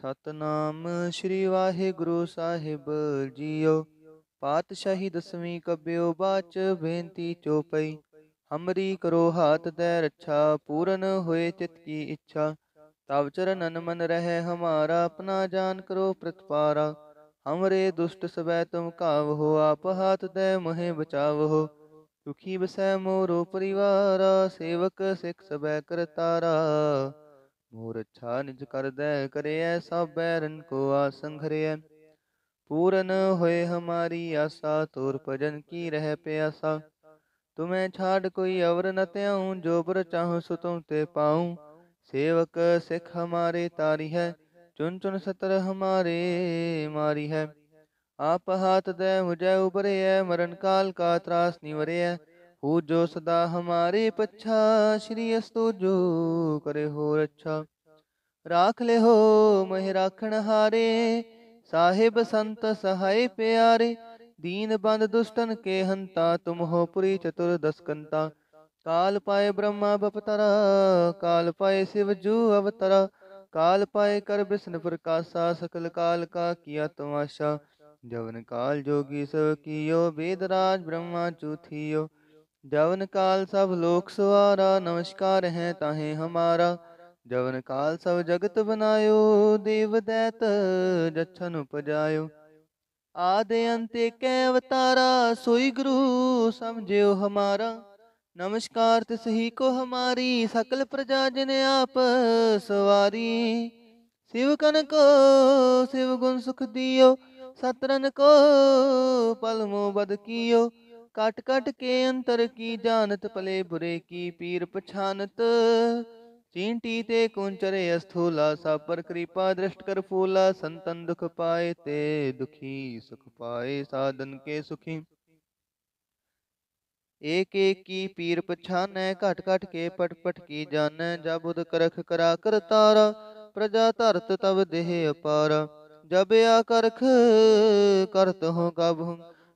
ਸਤਨਾਮ ਸ੍ਰੀ ਵਾਹਿਗੁਰੂ ਸਾਹਿਬ ਜੀਓ ਪਾਤਸ਼ਾਹੀ ਦਸਵੀਂ ਕਬਿਓ ਬਾਚ ਬੇਨਤੀ ਚੋਪਈ ਹਮਰੀ ਕਰੋ ਹਾਥ ਦੇ ਰੱਛਾ ਪੂਰਨ ਹੋਏ ਚਿਤ ਕੀ ਇੱਛਾ ਤਵ ਚਰਨਨ ਮਨ ਰਹੇ ਹਮਾਰਾ ਆਪਣਾ ਜਾਨ ਕਰੋ ਪ੍ਰਤਪਾਰਾ ਹਮਰੇ ਦੁਸ਼ਟ ਸਵੈ ਤੁਮ ਕਾਵ ਹੋ ਆਪ ਹਾਥ ਦੇ ਮੋਹਿ ਬਚਾਵ ਹੋ ਦੁਖੀ ਬਸੈ ਮੋਰੋ ਪਰਿਵਾਰਾ ਸੇਵਕ ਸਿਖ ਸਬੈ ਕਰਤਾਰਾ ਮੂਰਛਾ ਨਿਜ ਕਰਦੈ ਕਰਿਐ ਸਭ ਬੈਰਨ ਕੋ ਆਸੰਘਰਿਐ ਪੂਰਨ ਹੋਏ ਹਮਾਰੀ ਆਸਾ ਤੋਰ ਭਜਨ ਕੀ ਰਹਿ ਪਿਆਸਾ ਤੁਮੈ ਛਾੜ ਕੋਈ ਅਵਰ ਨ ਤਿਉ ਜੋ ਬਰ ਚਾਹ ਸੁ ਤੁਮ ਤੇ ਪਾਉ ਸੇਵਕ ਸਿਖ ਹਮਾਰੇ ਤਾਰੀ ਹੈ ਚੁਨ ਚੁਨ ਸਤਰ ਹਮਾਰੇ ਮਾਰੀ ਹੈ ਆਪ ਹਾਥ ਦੇ ਮੁਝੈ ਉਬਰੇ ਮਰਨ ਕਾਲ ਕਾ ਤਰਾਸ ਨਿਵਰੇ ਹੂ ਜੋ ਸਦਾ ਹਮਾਰੇ ਪੱਛਾ ਸ਼੍ਰੀ ਅਸਤੋ ਜੋ ਕਰੇ ਹੋ ਰੱਛਾ ਰਾਖ ਲੈ ਹੋ ਮਹਿ ਰਾਖਣ ਹਾਰੇ ਸਾਹਿਬ ਸੰਤ ਸਹਾਈ ਪਿਆਰੇ ਦੀਨ ਬੰਦ ਦੁਸ਼ਟਨ ਕੇ ਹੰਤਾ ਤੁਮ ਹੋ ਪੁਰੀ ਚਤੁਰ ਦਸਕੰਤਾ ਕਾਲ ਪਾਏ ਬ੍ਰਹਮਾ ਬਪਤਰਾ ਕਾਲ ਪਾਏ ਸਿਵ ਜੂ ਅਵਤਰਾ ਕਾਲ ਪਾਏ ਕਰ ਬਿਸਨ ਪ੍ਰਕਾਸ਼ਾ ਸਕਲ ਕਾਲ ਕਾ ਕੀਆ ਤਮਾਸ਼ਾ ਜਵਨ ਕਾਲ ਜੋਗੀ ਸਭ ਕੀਓ ਵੇਦ ਰਾਜ ਬ੍ਰਹਮਾ ਚੂਥੀਓ जवन काल सब लोक सवारा नमस्कार है ताहे हमारा जवन काल सब जगत बनायो देव दैत जच्छन उपजायो आदे अंते कै अवतारा सोई गुरु समझियो हमारा नमस्कार तिसही को हमारी सकल प्रजा जिन आप सवारी शिव कन को शिव गुण सुख दियो सतरन को पलमो बद कियो ਕਟ ਕਟ ਕੇ ਅੰਤਰ ਕੀ ਜਾਣਤ ਭਲੇ ਬੁਰੇ ਕੀ ਪੀਰ ਪਛਾਨਤ ਚੀਂਟੀ ਤੇ ਕੁੰਚਰੇ ਅਸਥੂਲਾ ਸਭ ਪਰ ਕਿਰਪਾ ਦ੍ਰਿਸ਼ਟ ਕਰ ਫੂਲਾ ਸੰਤਨ ਦੁਖ ਪਾਏ ਤੇ ਦੁਖੀ ਸੁਖ ਪਾਏ ਸਾਧਨ ਕੇ ਸੁਖੀ ਏਕ ਏਕ ਕੀ ਪੀਰ ਪਛਾਨੈ ਘਟ ਘਟ ਕੇ ਪਟ ਪਟ ਕੀ ਜਾਣੈ ਜਬ ਉਦ ਕਰਖ ਕਰਾ ਕਰ ਤਾਰਾ ਪ੍ਰਜਾ ਧਰਤ ਤਵ ਦੇਹ ਅਪਾਰ ਜਬ ਆ ਕਰਖ ਕਰਤ ਹੋ ਗਭ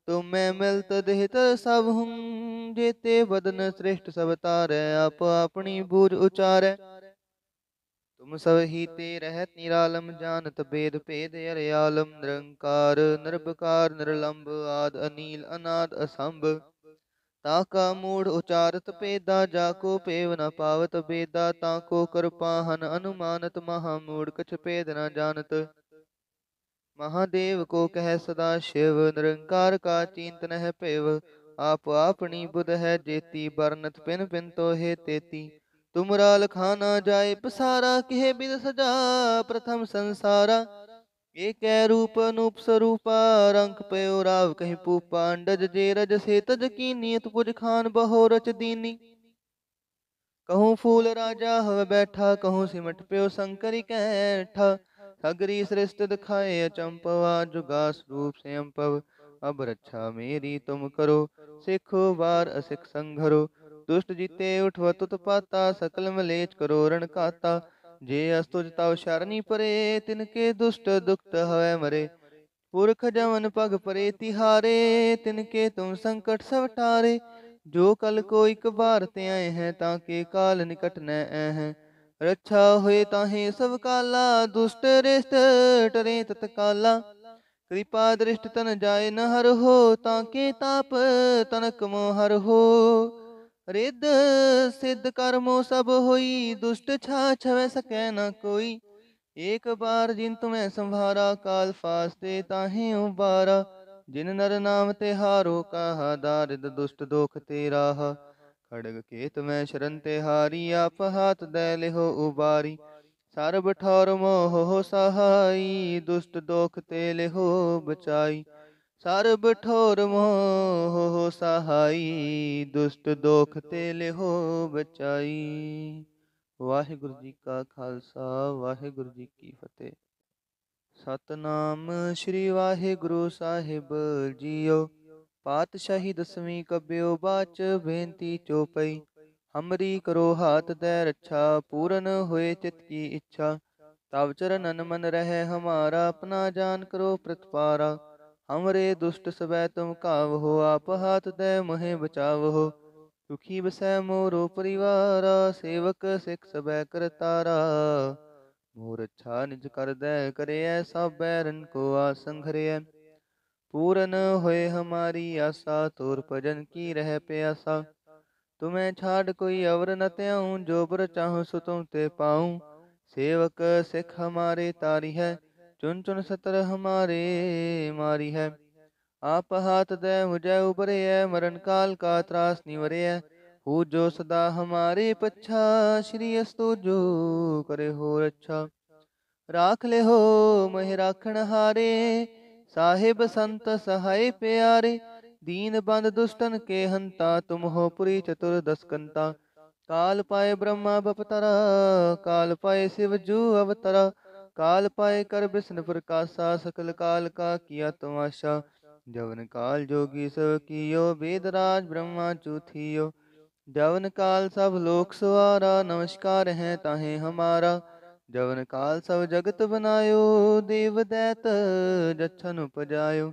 ਤੁਮੈ ਮਿਲਤ ਦੇਹਤ ਸਭ ਹੂੰ ਜੇਤੇ ਬਦਨ ਸ੍ਰਿਸ਼ਟ ਸਭ ਤਾਰੈ ਆਪ ਆਪਣੀ ਬੂਝ ਉਚਾਰੈ ਤੁਮ ਸਭ ਹੀ ਤੇ ਰਹਿਤ ਨਿਰਾਲਮ ਜਾਣਤ ਬੇਦ ਭੇਦ ਆਲਮ ਨਿਰੰਕਾਰ ਨਿਰਭਕਾਰ ਨਿਰਲੰਭ ਆਦ ਅਨੀਲ ਅਨਾਦ ਅਸੰਭ ਤਾ ਕਾ ਮੂੜ ਉਚਾਰਤ ਪੇਦਾ ਜਾ ਕੋ ਪੇਵ ਨ ਪਾਵਤ ਬੇਦਾ ਤਾ ਕੋ ਕਿਰਪਾ ਹਨ ਅਨੁਮਾਨਤ ਮਹਾ ਮੂੜ ਕਛ ਪੇਦ ਨ ਜਾਣਤ महादेव को कह सदा शिव निरंकार का चिंतन है पेव आप आपनी बुध है जेती बरनत पिन पिन तो है तेती तुमरा लखाना जाए पसारा कहे बिद सजा प्रथम संसारा एक रूप अनूप स्वरूपा रंग पयो राव कहीं पूपा अंडज जे रज से तज की नियत पुज खान बहो रच दीनी कहूँ फूल राजा हव बैठा कहूँ सिमट प्यो शंकर कैठा हगरी श्रेष्ठ ਦਿਖਾਏ ਅਚੰਪਵਾ जुगा स्वरूप ਸੇਮਪਵ अम्पव अब रक्षा मेरी तुम करो सिखो वार असिख ਦੁਸ਼ਟ ਜੀਤੇ ਉਠਵ ਤੁਤ ਪਾਤਾ ਸਕਲ ਮਲੇਚ ਕਰੋ ਰਣ ਕਾਤਾ ਜੇ ਅਸਤੁਜ ਤਉ ਸ਼ਰਨੀ ਪਰੇ ਤਿਨ ਕੇ ਦੁਸ਼ਟ ਦੁਖਤ ਹੋਏ ਮਰੇ ਪੁਰਖ ਜਵਨ ਪਗ ਪਰੇ ਤਿਹਾਰੇ ਤਿਨ ਕੇ ਤੁਮ ਸੰਕਟ ਸਵਟਾਰੇ ਜੋ ਕਲ ਕੋ ਇਕ ਬਾਰ ਤੇ ਆਏ ਹੈ ਤਾਂ ਕੇ ਕਾਲ ਨਿਕਟ ਨੈ ਐ ਹੈ ਰੱਛਾ ਹੋਏ ਤਾਹੇ ਸਭ ਕਾਲਾ ਦੁਸ਼ਟ ਰਿਸ਼ਟ ਟਰੇ ਤਤਕਾਲਾ ਕਿਰਪਾ ਦ੍ਰਿਸ਼ਟ ਤਨ ਜਾਏ ਨ ਹਰ ਹੋ ਤਾਂ ਕੇ ਤਾਪ ਤਨਕ ਮੋ ਹਰ ਹੋ ਰਿੱਧ ਸਿੱਧ ਕਰਮੋ ਸਭ ਹੋਈ ਦੁਸ਼ਟ ਛਾ ਛਵੇ ਸਕੈ ਨ ਕੋਈ ਏਕ ਬਾਰ ਜਿਨ ਤੁਮੈ ਸੰਭਾਰਾ ਕਾਲ ਫਾਸਤੇ ਤਾਹੇ ਉਬਾਰਾ ਜਿਨ ਨਰ ਨਾਮ ਤੇ ਹਾਰੋ ਕਾਹਾ ਦਾਰਿਦ ਦੁਸ਼ਟ ਦੋਖ ਤੇਰਾ ਹਾ ਖੜਗ ਖੇਤ ਮੈਂ ਸ਼ਰਨ ਤੇ ਹਾਰੀ ਆਪ ਹਾਥ ਦੇ ਲਿਹੋ ਉਬਾਰੀ ਸਰਬ ਠੌਰ ਮੋਹ ਸਹਾਈ ਦੁਸਤ ਦੋਖ ਤੇ ਲਿਹੋ ਬਚਾਈ ਸਰਬ ਠੌਰ ਮੋਹ ਸਹਾਈ ਦੁਸਤ ਦੋਖ ਤੇ ਲਿਹੋ ਬਚਾਈ ਵਾਹਿਗੁਰੂ ਜੀ ਕਾ ਖਾਲਸਾ ਵਾਹਿਗੁਰੂ ਜੀ ਕੀ ਫਤਿਹ ਸਤਨਾਮ ਸ੍ਰੀ ਵਾਹਿਗੁਰੂ ਸਾਹਿਬ ਜੀਓ ਪਾਤਸ਼ਾਹੀ ਦਸਵੀਂ ਕਬਿਓ ਬਾਚ ਬੇਨਤੀ ਚੋਪਈ ਹਮਰੀ ਕਰੋ ਹਾਥ ਦੇ ਰੱਛਾ ਪੂਰਨ ਹੋਏ ਚਿਤ ਕੀ ਇੱਛਾ ਤਵ ਚਰਨ ਮਨ ਰਹੇ ਹਮਾਰਾ ਆਪਣਾ ਜਾਨ ਕਰੋ ਪ੍ਰਤਪਾਰਾ ਹਮਰੇ ਦੁਸ਼ਟ ਸਵੈ ਤੁਮ ਕਾਵ ਹੋ ਆਪ ਹਾਥ ਦੇ ਮੋਹਿ ਬਚਾਵ ਹੋ ਸੁਖੀ ਬਸੈ ਮੋਰੋ ਪਰਿਵਾਰ ਸੇਵਕ ਸਿਖ ਸਬੈ ਕਰਤਾਰਾ ਮੋਰ ਅੱਛਾ ਨਿਜ ਕਰਦੈ ਕਰਿਐ ਸਭੈ ਰਨ ਕੋ ਆਸੰਘਰਿਐ पूरन होए हमारी आशा तोर भजन की रह प्यासा तुम्हें छाड़ कोई अवर न त्याऊं जो बुर चाहूं सो तुम ते पाऊं सेवक सिख हमारे तारी है चुन चुन सतर हमारे मारी है आप हाथ दे मुझे उबरे है मरण काल का त्रास निवरे है हु जो सदा हमारे पच्छा श्री अस्तो जो करे हो रच्छा राख ले हो मह राखण हारे ਸਾਹਿਬ ਸੰਤ ਸਹਾਈ ਪਿਆਰੇ ਦੀਨ ਬੰਦ ਦੁਸ਼ਟਨ ਕੇ ਹੰਤਾ ਤੁਮ ਹੋ ਪੁਰੀ ਚਤੁਰ ਦਸਕੰਤਾ ਕਾਲ ਪਾਏ ਬ੍ਰਹਮਾ ਬਪਤਰਾ ਕਾਲ ਪਾਏ ਸਿਵ ਜੂ ਅਵਤਰਾ ਕਾਲ ਪਾਏ ਕਰ ਬਿਸਨ ਪ੍ਰਕਾਸ਼ਾ ਸਕਲ ਕਾਲ ਕਾ ਕੀਆ ਤਮਾਸ਼ਾ ਜਵਨ ਕਾਲ ਜੋਗੀ ਸਭ ਕੀਓ ਵੇਦ ਰਾਜ ਬ੍ਰਹਮਾ ਚੂਥੀਓ ਜਵਨ ਕਾਲ ਸਭ ਲੋਕ ਸਵਾਰਾ ਨਮਸਕਾਰ ਹੈ ਤਾਹੇ ਹਮਾਰਾ ਜਵਨ ਕਾਲ ਸਭ ਜਗਤ ਬਨਾਇਓ ਦੇਵ ਦੈਤ ਜਛਨ ਉਪਜਾਇਓ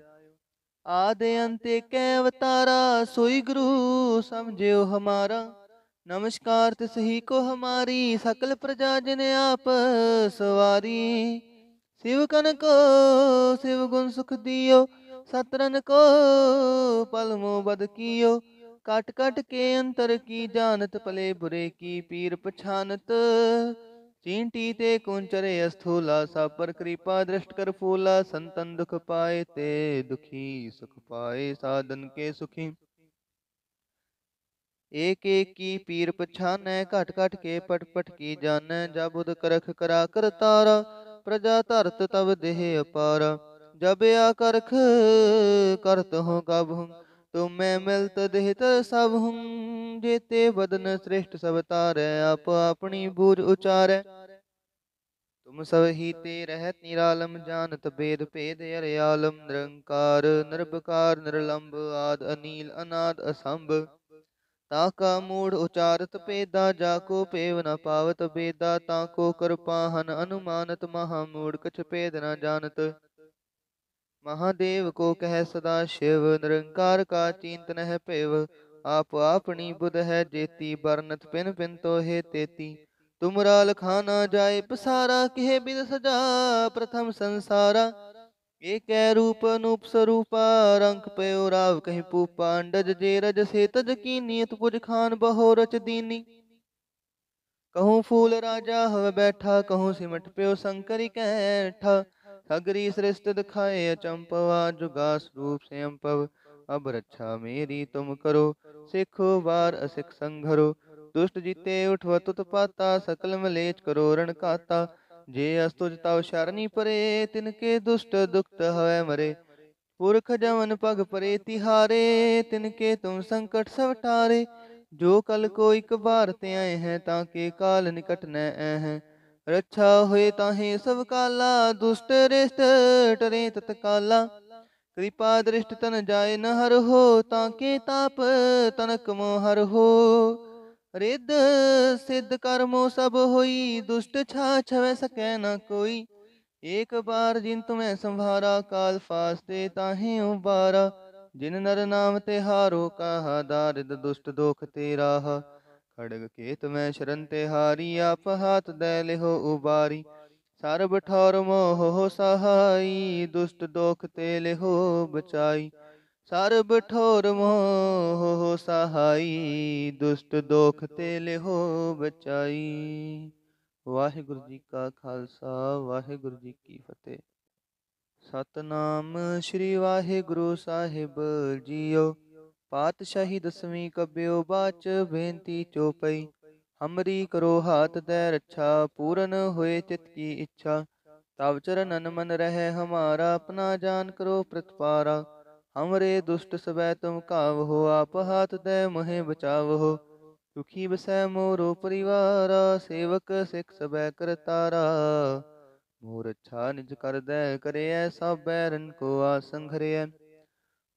ਆਦੇ ਅੰਤੇ ਕੈ ਅਵਤਾਰਾ ਸੋਈ ਗੁਰੂ ਸਮਝਿਓ ਹਮਾਰਾ ਨਮਸਕਾਰ ਤਿਸ ਹੀ ਕੋ ਹਮਾਰੀ ਸਕਲ ਪ੍ਰਜਾ ਜਨ ਆਪ ਸਵਾਰੀ ਸਿਵ ਕਨ ਕੋ ਸਿਵ ਗੁਣ ਸੁਖ ਦਿਓ ਸਤਰਨ ਕੋ ਪਲ ਮੋ ਬਦ ਕੀਓ ਕਟ ਕਟ ਕੇ ਅੰਤਰ ਕੀ ਜਾਣਤ ਭਲੇ ਬੁਰੇ ਕੀ ਪੀਰ ਪਛਾਨਤ ਚੀਂਟੀ ਤੇ ਕੁੰਚਰੇ ਅਸਥੂਲਾ ਸਭ ਪਰ ਕਿਰਪਾ ਦ੍ਰਿਸ਼ਟ ਕਰ ਫੂਲਾ ਸੰਤਨ ਦੁਖ ਪਾਏ ਤੇ ਦੁਖੀ ਸੁਖ ਪਾਏ ਸਾਧਨ ਕੇ ਸੁਖੀ ਏਕ ਏਕ ਕੀ ਪੀਰ ਪਛਾਨੈ ਘਟ ਘਟ ਕੇ ਪਟ ਪਟ ਕੀ ਜਾਣੈ ਜਬ ਉਦ ਕਰਖ ਕਰਾ ਕਰ ਤਾਰਾ ਪ੍ਰਜਾ ਧਰਤ ਤਬ ਦੇਹ ਅਪਾਰ ਜਬ ਆ ਕਰਖ ਕਰਤ ਹੋ ਗਬ ਤੁਮੇ ਮਿਲਤ ਦੇਹਤ ਸਭ ਹੂੰ ਜੇਤੇ ਵਦਨ ਸ੍ਰਿਸ਼ਟ ਸਭ ਤਾਰੈ ਆਪ ਆਪਣੀ ਬੂਝ ਉਚਾਰੈ ਤੁਮ ਸਭ ਹੀ ਤੇ ਰਹਿਤ ਨਿਰਾਲਮ ਜਾਣਤ ਬੇਦ ਭੇਦ ਅਰਿਆਲਮ ਨਿਰੰਕਾਰ ਨਿਰਭਕਾਰ ਨਿਰਲੰਭ ਆਦ ਅਨੀਲ ਅਨਾਦ ਅਸੰਭ ਤਾ ਕਾ ਮੂੜ ਉਚਾਰਤ ਪੇਦਾ ਜਾ ਕੋ ਪੇਵ ਨ ਪਾਵਤ ਬੇਦਾ ਤਾ ਕੋ ਕਿਰਪਾ ਹਨ ਅਨੁਮਾਨਤ ਮਹਾ ਮੂੜ ਕਛ ਪੇਦ ਨ ਜਾਣਤ महादेव को कह सदा शिव निरंकार का चिंतन है पेव आप आपनी बुध है जेती बरनत पिन पिन तो है तेती तुमरा लखाना जाए पसारा कहे बिद सजा प्रथम संसारा एक रूप अनूप स्वरूपा रंग पयो राव कहीं पूपा अंडज जे रज से तज की नियत पुज खान बहो रच दीनी कहूँ फूल राजा हव बैठा कहूँ सिमट प्यो शंकर कैठा हगरी श्रेष्ठ ਦਿਖਾਏ अचंपवा जुगा स्वरूप ਸੇਮਪਵ अम्पव अब रक्षा मेरी तुम करो सिखो वार असिख ਦੁਸ਼ਟ ਜੀਤੇ ਉਠਵ ਤੁਤ ਪਾਤਾ ਸਕਲ ਮਲੇਚ ਕਰੋ ਰਣ ਕਾਤਾ ਜੇ ਅਸਤੁਜ ਤਉ ਸ਼ਰਨੀ ਪਰੇ ਤਿਨ ਕੇ ਦੁਸ਼ਟ ਦੁਖਤ ਹਵੈ ਮਰੇ ਪੁਰਖ ਜਵਨ ਪਗ ਪਰੇ ਤਿਹਾਰੇ ਤਿਨ ਕੇ ਤੁਮ ਸੰਕਟ ਸਵਟਾਰੇ ਜੋ ਕਲ ਕੋ ਇਕ ਬਾਰ ਤੇ ਆਏ ਹੈ ਤਾਂ ਕੇ ਕਾਲ ਨਿਕਟ ਨੈ ਐ ਹੈ ਰੱਛਾ ਹੋਏ ਤਾਹੇ ਸਭ ਕਾਲਾ ਦੁਸ਼ਟ ਰਿਸ਼ਟ ਟਰੇ ਤਤਕਾਲਾ ਕਿਰਪਾ ਦ੍ਰਿਸ਼ਟ ਤਨ ਜਾਏ ਨ ਹਰ ਹੋ ਤਾਂ ਕੇ ਤਾਪ ਤਨਕ ਮੋ ਹਰ ਹੋ ਰਿੱਧ ਸਿੱਧ ਕਰਮੋ ਸਭ ਹੋਈ ਦੁਸ਼ਟ ਛਾ ਛਵੇ ਸਕੈ ਨ ਕੋਈ ਏਕ ਬਾਰ ਜਿਨ ਤੁਮੈ ਸੰਭਾਰਾ ਕਾਲ ਫਾਸਤੇ ਤਾਹੇ ਉਬਾਰਾ ਜਿਨ ਨਰ ਨਾਮ ਤੇ ਹਾਰੋ ਕਾ ਦਾਰਿਦ ਦੁਸ਼ਟ ਦੋਖ ਤੇਰਾ ਖੜਗ ਕੇਤ ਮੈਂ ਸ਼ਰਨ ਤੇ ਹਾਰੀ ਆਪ ਹਾਥ ਦੇ ਲਿਹੋ ਉਬਾਰੀ ਸਰਬ ਠੌਰ ਮੋਹ ਸਹਾਈ ਦੁਸ਼ਟ ਦੋਖ ਤੇ ਲਿਹੋ ਬਚਾਈ ਸਰਬ ਠੋਰ ਮੋਹ ਸਹਾਈ ਦੁਸ਼ਟ ਦੋਖ ਤੇ ਲਿਹੋ ਬਚਾਈ ਵਾਹਿਗੁਰੂ ਜੀ ਕਾ ਖਾਲਸਾ ਵਾਹਿਗੁਰੂ ਜੀ ਕੀ ਫਤਿਹ ਸਤਨਾਮ ਸ੍ਰੀ ਵਾਹਿਗੁਰੂ ਸਾਹਿਬ ਜੀਓ ਪਾਤਸ਼ਾਹੀ ਦਸਵੀਂ ਕਬਿਓ ਬਾਚ ਬੇਨਤੀ ਚੋਪਈ ਹਮਰੀ ਕਰੋ ਹਾਥ ਦੇ ਰੱਛਾ ਪੂਰਨ ਹੋਏ ਚਿਤ ਕੀ ਇੱਛਾ ਤਵ ਚਰਨਨ ਮਨ ਰਹੇ ਹਮਾਰਾ ਆਪਣਾ ਜਾਨ ਕਰੋ ਪ੍ਰਤਪਾਰਾ ਹਮਰੇ ਦੁਸ਼ਟ ਸਵੈ ਤੁਮ ਕਾਵ ਹੋ ਆਪ ਹਾਥ ਦੇ ਮੋਹਿ ਬਚਾਵ ਹੋ ਦੁਖੀ ਬਸੈ ਮੋਰੋ ਪਰਿਵਾਰ ਸੇਵਕ ਸਿਖ ਸਬੈ ਕਰਤਾਰਾ ਮੋਰ ਛਾ ਨਿਜ ਕਰਦੈ ਕਰੇ ਸਭੈ ਰਨ ਕੋ ਆਸੰਘਰਿਐ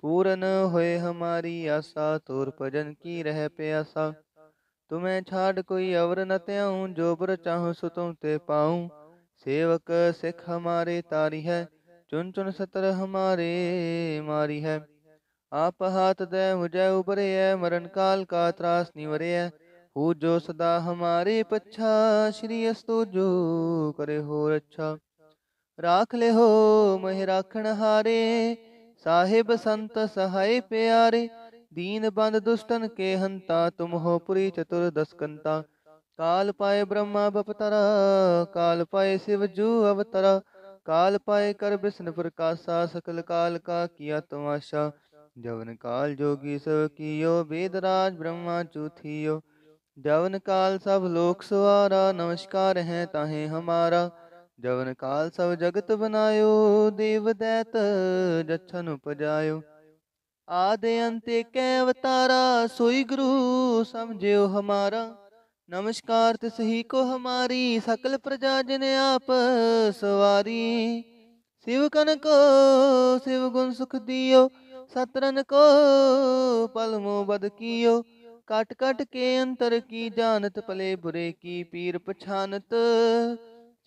पूरन होए हमारी आशा तोर भजन की रह प्यासा तुम्हें छाड़ कोई अवर न त्याऊं जो बुर चाहूं सो ते पाऊं सेवक सिख हमारे तारी है चुन चुन सतर हमारे मारी है आप हाथ दे मुझे उबरे है मरण काल का त्रास निवरे है हु जो सदा हमारे पच्छा श्री अस्तो जो करे हो रक्षा राख ले हो मह राखण हारे ਸਾਹਿਬ ਸੰਤ ਸਹਾਈ ਪਿਆਰੇ ਦੀਨ ਬੰਦ ਦੁਸ਼ਟਨ ਕੇ ਹੰਤਾ ਤੁਮ ਹੋ ਪੁਰੀ ਚਤੁਰ ਦਸਕੰਤਾ ਕਾਲ ਪਾਏ ਬ੍ਰਹਮਾ ਬਪਤਰਾ ਕਾਲ ਪਾਏ ਸਿਵ ਜੂ ਅਵਤਰਾ ਕਾਲ ਪਾਏ ਕਰ ਬਿਸਨ ਪ੍ਰਕਾਸ਼ਾ ਸਕਲ ਕਾਲ ਕਾ ਕੀਆ ਤਮਾਸ਼ਾ ਜਵਨ ਕਾਲ ਜੋਗੀ ਸਭ ਕੀਓ ਰਾਜ ਬ੍ਰਹਮਾ ਚੂਥੀਓ ਜਵਨ ਕਾਲ ਸਭ ਲੋਕ ਸਵਾਰਾ ਨਮਸਕਾਰ ਹੈ ਤਾਹੇ ਹਮਾਰਾ ਜਵਨ ਕਾਲ ਸਭ ਜਗਤ ਬਨਾਇਓ ਦੇਵ ਦੈਤ ਜਛਨ ਉਪਜਾਇਓ ਆਦੇ ਅੰਤੇ ਕੈ ਅਵਤਾਰਾ ਸੋਈ ਗੁਰੂ ਸਮਝਿਓ ਹਮਾਰਾ ਨਮਸਕਾਰ ਤਿਸ ਹੀ ਕੋ ਹਮਾਰੀ ਸਕਲ ਪ੍ਰਜਾ ਜਿਨ ਆਪ ਸਵਾਰੀ ਸਿਵ ਕਨ ਕੋ ਸਿਵ ਗੁਣ ਸੁਖ ਦਿਓ ਸਤਰਨ ਕੋ ਪਲਮੋ ਬਦ ਕੀਓ ਕਟ ਕਟ ਕੇ ਅੰਤਰ ਕੀ ਜਾਣਤ ਭਲੇ ਬੁਰੇ ਕੀ ਪੀਰ ਪਛਾਨਤ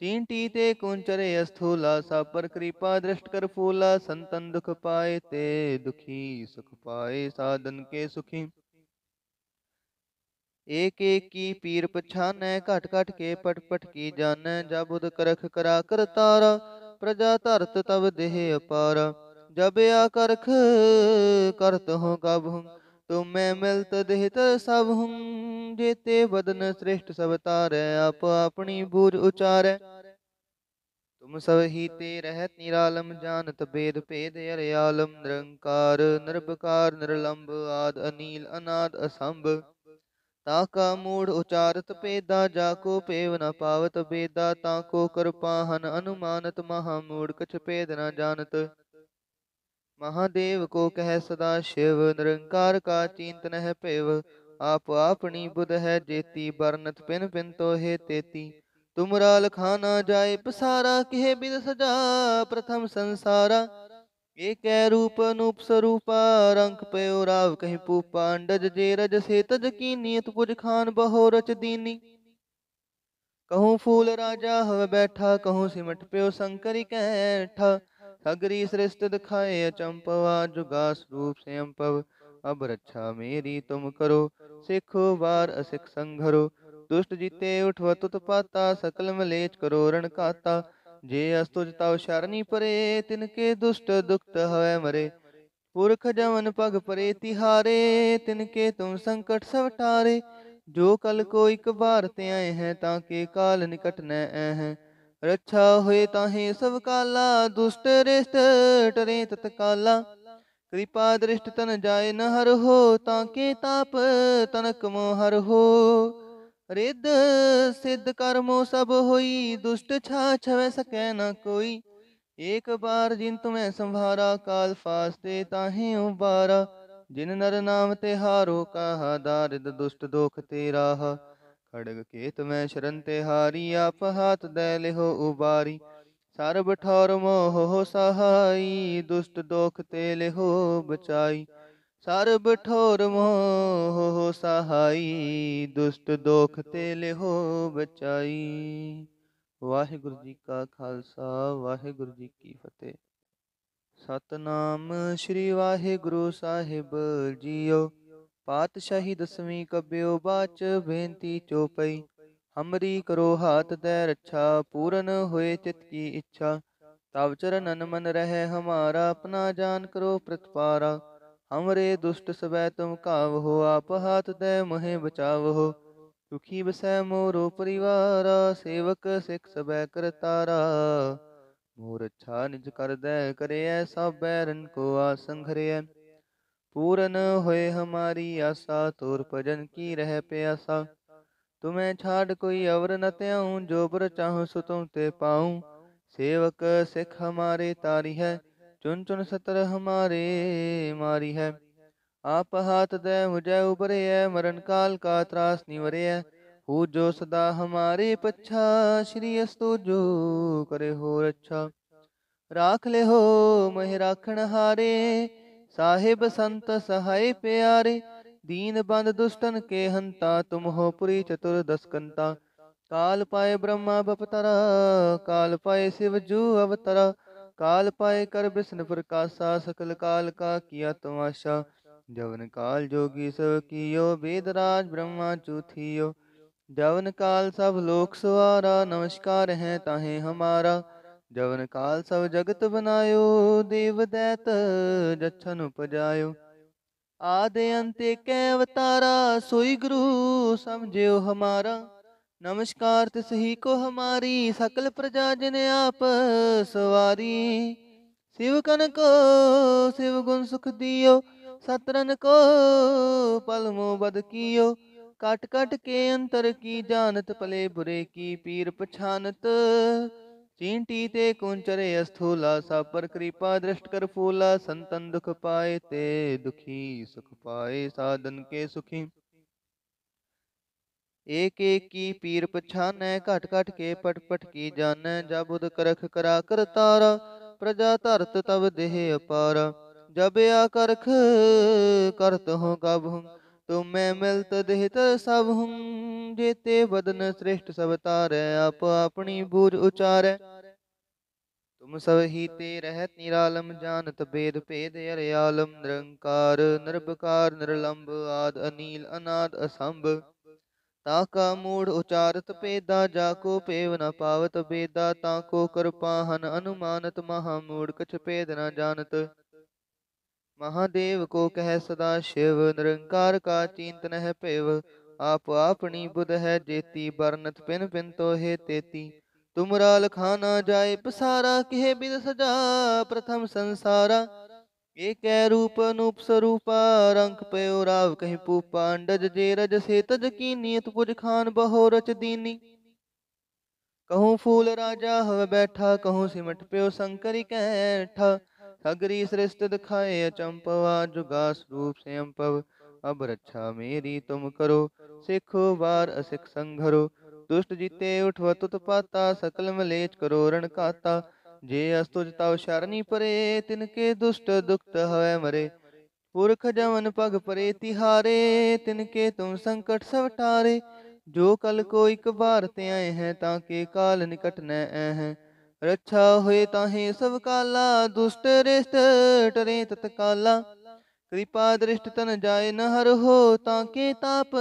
ਚੀਂਟੀ ਤੇ ਕੁੰਚਰੇ ਅਸਥੂਲਾ ਸਭ ਪਰ ਕਿਰਪਾ ਦ੍ਰਿਸ਼ਟ ਕਰ ਫੂਲਾ ਸੰਤਨ ਦੁਖ ਪਾਏ ਤੇ ਦੁਖੀ ਸੁਖ ਪਾਏ ਸਾਧਨ ਕੇ ਸੁਖੀ ਏਕ ਏਕ ਕੀ ਪੀਰ ਪਛਾਨੈ ਘਟ ਘਟ ਕੇ ਪਟ ਪਟ ਕੀ ਜਾਣੈ ਜਬ ਉਦ ਕਰਖ ਕਰਾ ਕਰ ਤਾਰਾ ਪ੍ਰਜਾ ਧਰਤ ਤਬ ਦੇਹ ਅਪਾਰ ਜਬ ਆ ਕਰਖ ਕਰਤ ਹੋ ਗਬ तुम मैं मिलत देहतर सब हूँ जेते बदन श्रेष्ठ सब तारै आप अपनी बूझ उचारै तुम सब ही ते रहत निरालम जानत भेद भेद अरयालम निरंकार निर्भकार निरलंब आद अनील अनाद असंभ ताका मूढ़ उचारत पेदा जाको पेव न पावत बेदा ताको कृपाहन अनुमानत महामूढ़ कछ भेद न जानत महादेव को कह सदा शिव निरंकार का चिंतन है पेव आप आपनी बुध है जेती बरनत पिन पिन तो हे तेती तुमरा लखाना जाए पसारा कहे बिद सजा प्रथम संसारा एक रूप अनूप स्वरूपा रंग पयो राव कहीं पूपा अंडज जे रज से तज की नियत पुज खान बहो रच दीनी कहूँ फूल राजा हव बैठा कहूँ सिमट प्यो शंकर कैठा ਹਗਰੀ ਸ੍ਰਿਸ਼ਟ ਦਿਖਾਏ ਅਚੰਪਵਾ ਜੁਗਾ ਸਰੂਪ ਸਯੰਪਵ ਅਬ ਰੱਛਾ ਮੇਰੀ ਤੁਮ ਕਰੋ ਸਿੱਖੋ ਵਾਰ ਅਸਿਖ ਸੰਘਰੋ ਦੁਸ਼ਟ ਜੀਤੇ ਉਠਵ ਤੁਤ ਪਾਤਾ ਸਕਲ ਮਲੇਚ ਕਰੋ ਰਣ ਕਾਤਾ ਜੇ ਅਸਤੁਜ ਤਵ ਸ਼ਰਨੀ ਪਰੇ ਤਿਨ ਕੇ ਦੁਸ਼ਟ ਦੁਖਤ ਹੋਏ ਮਰੇ ਪੁਰਖ ਜਵਨ ਪਗ ਪਰੇ ਤਿਹਾਰੇ ਤਿਨ ਕੇ ਤੁਮ ਸੰਕਟ ਸਵਟਾਰੇ ਜੋ ਕਲ ਕੋ ਇਕ ਬਾਰ ਤੇ ਆਏ ਹੈ ਤਾਂ ਕੇ ਕਾਲ ਨਿਕਟ ਨੈ ਐ ਹੈ ਰੱਛਾ ਹੋਏ ਤਾਹੇ ਸਭ ਕਾਲਾ ਦੁਸ਼ਟ ਰਿਸ਼ਟ ਟਰੇ ਤਤਕਾਲਾ ਕਿਰਪਾ ਦ੍ਰਿਸ਼ਟ ਤਨ ਜਾਏ ਨ ਹਰ ਹੋ ਤਾਂ ਕੇ ਤਾਪ ਤਨ ਕਮੋ ਹਰ ਹੋ ਰਿੱਧ ਸਿੱਧ ਕਰਮੋ ਸਭ ਹੋਈ ਦੁਸ਼ਟ ਛਾ ਛਵੇ ਸਕੈ ਨ ਕੋਈ ਏਕ ਬਾਰ ਜਿਨ ਤੁਮੈ ਸੰਭਾਰਾ ਕਾਲ ਫਾਸਤੇ ਤਾਹੇ ਉਬਾਰਾ ਜਿਨ ਨਰ ਨਾਮ ਤੇ ਹਾਰੋ ਕਾ ਦਾਰਿਦ ਦੁਸ਼ਟ ਦੋਖ ਤੇਰਾ ਖੜਗ ਕੇਤ ਮੈਂ ਸ਼ਰਨ ਤੇ ਹਾਰੀ ਆਪ ਹਾਥ ਦੇ ਲਿਹੋ ਉਬਾਰੀ ਸਰਬ ਠੌਰ ਮੋਹ ਸਹਾਈ ਦੁਸਤ ਦੋਖ ਤੇ ਲਿਹੋ ਬਚਾਈ ਸਰਬ ਠੌਰ ਮੋਹ ਸਹਾਈ ਦੁਸਤ ਦੋਖ ਤੇ ਲਿਹੋ ਬਚਾਈ ਵਾਹਿਗੁਰੂ ਜੀ ਕਾ ਖਾਲਸਾ ਵਾਹਿਗੁਰੂ ਜੀ ਕੀ ਫਤਿਹ ਸਤਨਾਮ ਸ੍ਰੀ ਵਾਹਿਗੁਰੂ ਸਾਹਿਬ ਜੀਓ ਪਾਤਸ਼ਾਹੀ ਦਸਵੀਂ ਕਬਿਓ ਬਾਚ ਬੇਨਤੀ ਚੋਪਈ ਹਮਰੀ ਕਰੋ ਹਾਤ ਦੇ ਰੱਛਾ ਪੂਰਨ ਹੋਏ ਚਿਤ ਕੀ ਇੱਛਾ ਤਵ ਚਰਨਨ ਮਨ ਰਹੇ ਹਮਾਰਾ ਆਪਣਾ ਜਾਨ ਕਰੋ ਪ੍ਰਤਪਾਰਾ ਹਮਰੇ ਦੁਸ਼ਟ ਸਵੈ ਤੁਮ ਕਾਵ ਹੋ ਆਪ ਹਾਤ ਦੇ ਮੋਹਿ ਬਚਾਵ ਹੋ ਸੁਖੀ ਬਸੈ ਮੋਰੋ ਪਰਿਵਾਰ ਸੇਵਕ ਸਿਖ ਸਬੈ ਕਰਤਾਰਾ ਮੋਰ ਛਾ ਨਿਜ ਕਰਦੈ ਕਰੇ ਸਭੈ ਰਨ ਕੋ ਆਸੰਘਰਿਐ पूरन होए हमारी आशा तोर भजन की रह प्यासा तुम्हें छाड़ कोई अवर न त्याऊं जो बुर चाहूं सो ते पाऊं सेवक सिख हमारे तारी है चुन चुन सतर हमारे मारी है आप हाथ दे मुझे उबरे है मरण काल का त्रास निवरे है हु जो सदा हमारे पच्छा श्री अस्तो जो करे हो रक्षा राख ले हो मह राखण हारे साहिब संत सहाय प्यारे दीन बंद दुष्टन के हंता तुम हो पुरी चतुर्दश काल पाए ब्रह्मा बपतरा काल पाए शिव जू अवतरा काल पाए कर विष्णु प्रकाशा सकल काल का किया तमाशा जवन काल जोगी सब कियो वेदराज ब्रह्मा चूथियो जवन काल सब लोक सुवारा नमस्कार है ताहे हमारा ਜਵਨ ਕਾਲ ਸਭ ਜਗਤ ਬਨਾਇਓ ਦੇਵ ਦੈਤ ਜਛਨ ਉਪਜਾਇਓ ਆਦੇ ਅੰਤੇ ਕੈ ਅਵਤਾਰਾ ਸੋਈ ਗੁਰੂ ਸਮਝਿਓ ਹਮਾਰਾ ਨਮਸਕਾਰ ਤਿਸ ਹੀ ਕੋ ਹਮਾਰੀ ਸਕਲ ਪ੍ਰਜਾ ਜਨ ਆਪ ਸਵਾਰੀ ਸਿਵ ਕਨ ਕੋ ਸਿਵ ਗੁਣ ਸੁਖ ਦਿਓ ਸਤਰਨ ਕੋ ਪਲਮੋ ਬਦ ਕੀਓ ਕਟ ਕਟ ਕੇ ਅੰਤਰ ਕੀ ਜਾਣਤ ਭਲੇ ਬੁਰੇ ਕੀ ਪੀਰ ਪਛਾਨਤ ਚੀਂਟੀ ਤੇ ਕੁੰਚਰੇ ਅਸਥੂਲਾ ਸਭ ਪਰ ਕਿਰਪਾ ਦ੍ਰਿਸ਼ਟ ਕਰ ਫੂਲਾ ਸੰਤਨ ਦੁਖ ਪਾਏ ਤੇ ਦੁਖੀ ਸੁਖ ਪਾਏ ਸਾਧਨ ਕੇ ਸੁਖੀ ਏਕ ਏਕ ਕੀ ਪੀਰ ਪਛਾਨੈ ਘਟ ਘਟ ਕੇ ਪਟ ਪਟ ਕੀ ਜਾਣੈ ਜਬ ਉਦ ਕਰਖ ਕਰਾ ਕਰ ਤਾਰਾ ਪ੍ਰਜਾ ਧਰਤ ਤਬ ਦੇਹ ਅਪਾਰ ਜਬ ਆ ਕਰਖ ਕਰਤ ਹੋ ਗਬ तुम मैं मिलत देहत सब हूँ जेते बदन श्रेष्ठ सब तारै आप अपनी बूझ उचारै तुम सब ही ते रहत निरालम जानत भेद भेद अरयालम निरंकार निर्भकार निर्लंब आद अनील अनाद असंभ ताका मूढ़ उचारत पेदा जाको पेव न पावत बेदा ताको कृपाहन अनुमानत महामूढ़ कछ भेद न जानत महादेव को कह सदा शिव निरंकार का चिंतन है पेव आप आपनी बुध है जेती बरनत पिन पिन तो है तेती तुमरा लखाना जाए पसारा कहे बिद सजा प्रथम संसारा एक रूप अनूप स्वरूपा रंग पयो राव कहीं पूपा अंडज जे रज से तज की नीत पुज खान बहो रच दीनी कहूँ फूल राजा हव बैठा कहूँ सिमट प्यो शंकर कैठा ਠਗਰੀ ਸ੍ਰਿਸ਼ਟ ਦਿਖਾਏ ਅਚੰਪਵਾ ਜੁਗਾ ਸਰੂਪ ਸਯੰਪਵ ਅਬ ਰੱਛਾ ਮੇਰੀ ਤੁਮ ਕਰੋ ਸਿੱਖੋ ਵਾਰ ਅਸਿਖ ਸੰਘਰੋ ਦੁਸ਼ਟ ਜੀਤੇ ਉਠਵ ਤੁਤ ਪਾਤਾ ਸਕਲ ਮਲੇਚ ਕਰੋ ਰਣ ਕਾਤਾ ਜੇ ਅਸਤੁਜ ਤਵ ਸ਼ਰਨੀ ਪਰੇ ਤਿਨ ਕੇ ਦੁਸ਼ਟ ਦੁਖਤ ਹੋਇ ਮਰੇ ਪੁਰਖ ਜਵਨ ਪਗ ਪਰੇ ਤਿਹਾਰੇ ਤਿਨ ਕੇ ਤੁਮ ਸੰਕਟ ਸਵਟਾਰੇ ਜੋ ਕਲ ਕੋ ਇਕ ਬਾਰ ਤੇ ਆਏ ਹੈ ਤਾਂ ਕੇ ਕਾਲ ਨਿਕਟ ਨੈ ਐ ਹੈ ਰੱਛਾ ਹੋਏ ਤਾਹੇ ਸਭ ਕਾਲਾ ਦੁਸ਼ਟ ਰਿਸ਼ਟ ਟਰੇ ਤਤਕਾਲਾ ਕਿਰਪਾ ਦ੍ਰਿਸ਼ਟ ਤਨ ਜਾਏ ਨ ਹਰ ਹੋ ਤਾਂ ਕੇ ਤਾਪ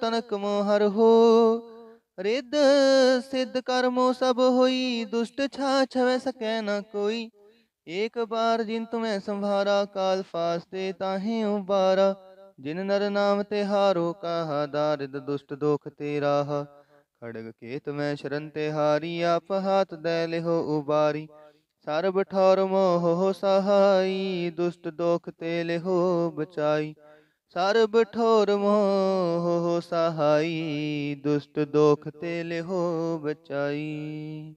ਤਨ ਕਮੋ ਹਰ ਹੋ ਰਿੱਧ ਸਿੱਧ ਕਰਮੋ ਸਭ ਹੋਈ ਦੁਸ਼ਟ ਛਾ ਛਵੇ ਸਕੈ ਨ ਕੋਈ ਇੱਕ ਬਾਰ ਜਿਨ ਤੁਮੈ ਸੰਭਾਰਾ ਕਾਲ ਫਾਸਤੇ ਤਾਹੇ ਉਬਾਰਾ ਜਿਨ ਨਰ ਨਾਮ ਤੇ ਹਾਰੋ ਕਾ ਦਾਰਿਦ ਦੁਸ਼ਟ ਦੋਖ ਤੇਰਾ ਅੜਗ ਕੇਤ ਮੈਂ ਸ਼ਰਨ ਤੇ ਹਾਰੀ ਆਪ ਹੱਥ ਦੇ ਲਿਹੋ ਉਬਾਰੀ ਸਰਬ ਠੌਰ ਮੋਹ ਸਹਾਈ ਦੁਸਤ ਦੋਖ ਤੇ ਲਿਹੋ ਬਚਾਈ ਸਰਬ ਠੋਰ ਮੋਹ ਸਹਾਈ ਦੁਸਤ ਦੋਖ ਤੇ ਲਿਹੋ ਬਚਾਈ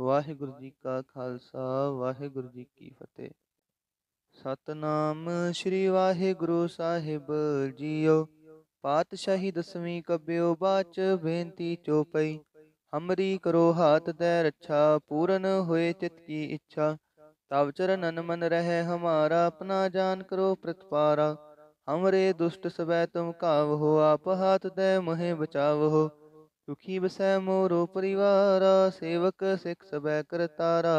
ਵਾਹਿਗੁਰੂ ਜੀ ਕਾ ਖਾਲਸਾ ਵਾਹਿਗੁਰੂ ਜੀ ਕੀ ਫਤਿਹ ਸਤਨਾਮ ਸ੍ਰੀ ਵਾਹਿਗੁਰੂ ਸਾਹਿਬ ਜੀਓ ਪਾਤਸ਼ਾਹੀ ਦਸਵੀਂ ਕਬਿਓ ਬਾਚ ਬੇਨਤੀ ਚੋਪਈ ਹਮਰੀ ਕਰੋ ਹਾਤ ਤੈ ਰੱਛਾ ਪੂਰਨ ਹੋਏ ਚਿਤ ਕੀ ਇੱਛਾ ਤਵ ਚਰਨਨ ਮਨ ਰਹੇ ਹਮਾਰਾ ਆਪਣਾ ਜਾਨ ਕਰੋ ਪ੍ਰਤਪਾਰਾ ਹਮਰੇ ਦੁਸ਼ਟ ਸਵੈ ਤੁਮ ਕਾਵ ਹੋ ਆਪ ਹਾਤ ਤੈ ਮੋਹਿ ਬਚਾਵ ਹੋ ਸੁਖੀ ਬਸੈ ਮੋਰੋ ਪਰਿਵਾਰ ਸੇਵਕ ਸਿਖ ਸਬੈ ਕਰਤਾਰਾ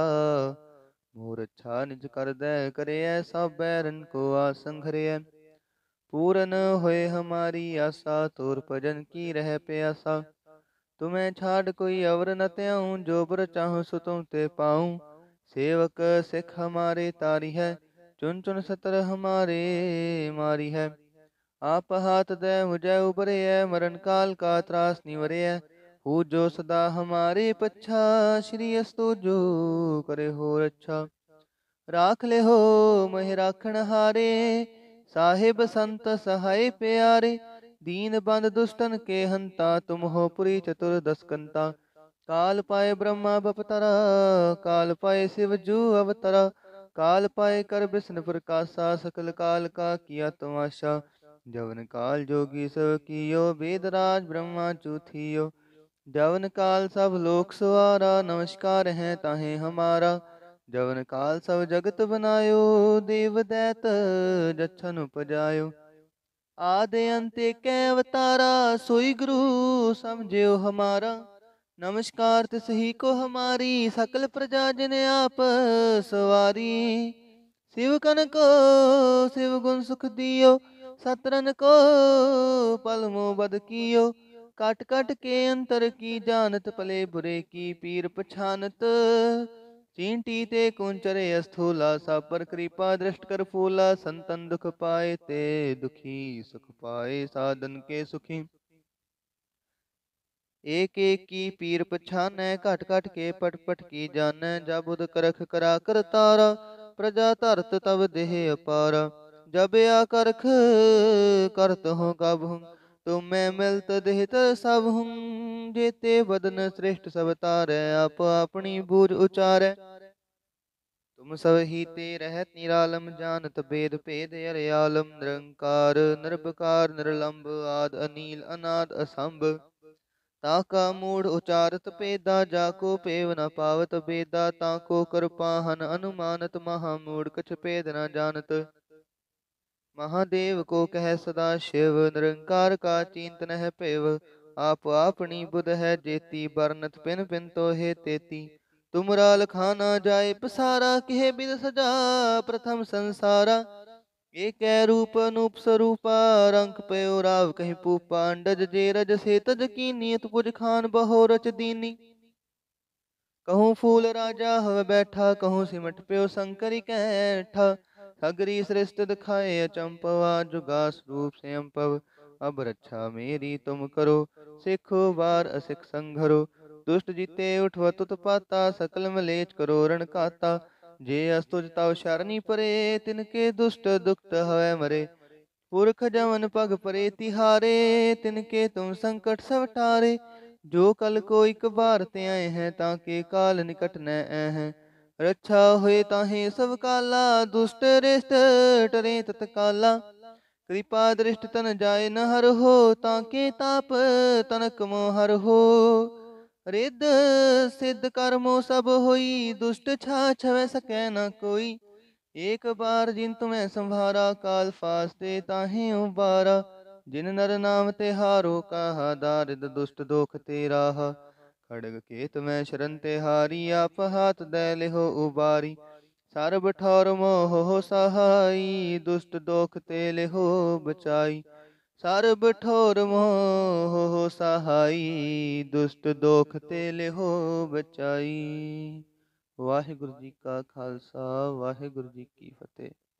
ਮੋਰ ਅੱਛਾ ਨਿਜ ਕਰਦੈ ਕਰਿਐ ਸਭ ਬੈਰਨ ਕੋ ਆਸੰਘਰਿਐ पूरन होए हमारी आशा तोर भजन की रह प्यासा तुम्हें छाड़ कोई अवर न त्याऊं जो बर चाहूं सो तुम ते पाऊं सेवक सिख हमारे तारी है चुन चुन सतर हमारे मारी है आप हाथ दे मुझे उबरे है मरण काल का त्रास निवरे है हु जो सदा हमारे पच्छा श्री अस्तो जो करे हो रक्षा राख ले हो मह राखण हारे साहिब संत ਸਹਾਈ प्यारे दीन बंद दुष्टन के हंता तुम हो पुरी चतुर्दश काल पाए ब्रह्मा बपतरा काल पाए शिव जू अवतरा काल पाए कर विष्णु प्रकाशा सकल काल का किया तमाशा जवन काल जोगी सब कियो वेदराज ब्रह्मा चूथियो जवन काल सब लोक सुवारा नमस्कार है ताहे हमारा ਜਵਨ ਕਾਲ ਸਭ ਜਗਤ ਬਨਾਇਓ ਦੇਵ ਦੈਤ ਜਛਨ ਉਪਜਾਇਓ ਆਦੇ ਅੰਤੇ ਕੈ ਅਵਤਾਰਾ ਸੋਈ ਗੁਰੂ ਸਮਝਿਓ ਹਮਾਰਾ ਨਮਸਕਾਰ ਤਿਸ ਹੀ ਕੋ ਹਮਾਰੀ ਸਕਲ ਪ੍ਰਜਾ ਜਿਨ ਆਪ ਸਵਾਰੀ ਸਿਵ ਕਨ ਕੋ ਸਿਵ ਗੁਣ ਸੁਖ ਦਿਓ ਸਤਰਨ ਕੋ ਪਲਮੋ ਬਦ ਕੀਓ ਕਟ ਕਟ ਕੇ ਅੰਤਰ ਕੀ ਜਾਣਤ ਭਲੇ ਬੁਰੇ ਕੀ ਪੀਰ ਪਛਾਨਤ चींटी ते कुंचरे अस्थूला सा पर कृपा दृष्ट कर फूला संतन दुख पाए ते दुखी सुख पाए साधन के सुखी एक एक की पीर पछान घट घट के पट पट की जान जब उद करख करा कर तारा प्रजा तरत तब देह अपारा जब आ करख करत हो गब तुम मैं मिलत देहतर सब हूँ जेते बदन श्रेष्ठ सब तारै आप अपनी बूझ उचारै तुम सब ही ते रहत निरालम जानत भेद भेद अरयालम निरंकार निर्भकार निर्लंब आद अनील अनाद असंभ ताका मूढ़ उचारत पेदा जाको पेव न पावत बेदा ताको कृपाहन अनुमानत महामूढ़ कछ भेद न जानत महादेव को कह सदा शिव निरंकार का चिंतन है पेव आप आपनी बुध है जेती बरनत पिन पिन तो है तेती तुमरा लखाना जाए पसारा कह बिद सजा प्रथम संसारा एक रूप अनूप स्वरूपा रंक पयो राव कहीं पूपा अंडज जे रज से तज की नीत पुज खान बहो रच दीनी ਕਹੂੰ ਫੂਲ ਰਾਜਾ ਹਵ ਬੈਠਾ ਕਹੂੰ ਸਿਮਟ ਪਿਓ ਸੰਕਰੀ ਕੈਠਾ ਸਗਰੀ ਸ੍ਰਿਸ਼ਟ ਦਿਖਾਏ ਅਚੰਪਵਾ ਜੁਗਾ ਸਰੂਪ ਸਯੰਪਵ ਅਬ ਰੱਛਾ ਮੇਰੀ ਤੁਮ ਕਰੋ ਸਿੱਖੋ ਵਾਰ ਅਸਿਕ ਸੰਘਰੋ ਦੁਸ਼ਟ ਜੀਤੇ ਉਠਵ ਤੁਤ ਪਾਤਾ ਸਕਲ ਮਲੇਚ ਕਰੋ ਰਣ ਕਾਤਾ ਜੇ ਅਸਤੁਜ ਤਵ ਸ਼ਰਨੀ ਪਰੇ ਤਿਨ ਕੇ ਦੁਸ਼ਟ ਦੁਖਤ ਹੋਇ ਮਰੇ ਪੁਰਖ ਜਵਨ ਪਗ ਪਰੇ ਤਿਹਾਰੇ ਤਿਨ ਕੇ ਤੁਮ ਸੰਕਟ ਸਵਟਾਰੇ ਜੋ ਕਲ ਕੋ ਇੱਕ ਵਾਰ ਤੇ ਆਏ ਹੈ ਤਾਂ ਕੇ ਕਾਲ ਨਿਕਟ ਐ ਹੈ ਰੱਛਾ ਹੋਏ ਤਾਹੇ ਸਭ ਕਾਲਾ ਦੁਸ਼ਟ ਰਿਸ਼ਟ ਟਰੇ ਤਤ ਕਾਲਾ ਕਿਰਪਾ ਦ੍ਰਿਸ਼ਟ ਤਨ ਜਾਏ ਨ ਹਰ ਹੋ ਤਾਂ ਕੇ ਤਾਪ ਤਨਕ ਮੋ ਹਰ ਹੋ ਰਿੱਧ ਸਿੱਧ ਕਰਮੋ ਸਭ ਹੋਈ ਦੁਸ਼ਟ ਛਾ ਛਵੇ ਸਕੈ ਨ ਕੋਈ ਏਕ ਬਾਰ ਜਿਨ ਤੁਮੈ ਸੰਭਾਰਾ ਕਾਲ ਫਾਸਤੇ ਤਾਹੇ ਉਬਾਰਾ ਜਿਨ ਨਰ ਨਾਮ ਤੇ ਹਾਰੋ ਕਾਹਾ ਦਾਰਿਦ ਦੁਸ਼ਟ ਦੋਖ ਤੇਰਾ ਹ ਖੜਗ ਕੇਤ ਮੈਂ ਸ਼ਰਨ ਤੇ ਹਾਰੀ ਆਪ ਹਾਥ ਦੇ ਲਿਹੋ ਉਬਾਰੀ ਸਰਬ ਠੌਰ ਮੋਹ ਸਹਾਈ ਦੁਸ਼ਟ ਦੋਖ ਤੇ ਲਿਹੋ ਬਚਾਈ ਸਰਬ ਠੌਰ ਮੋਹ ਸਹਾਈ ਦੁਸ਼ਟ ਦੋਖ ਤੇ ਲਿਹੋ ਬਚਾਈ ਵਾਹਿਗੁਰੂ ਜੀ ਕਾ ਖਾਲਸਾ ਵਾਹਿਗੁਰੂ ਜੀ ਕੀ ਫਤਿਹ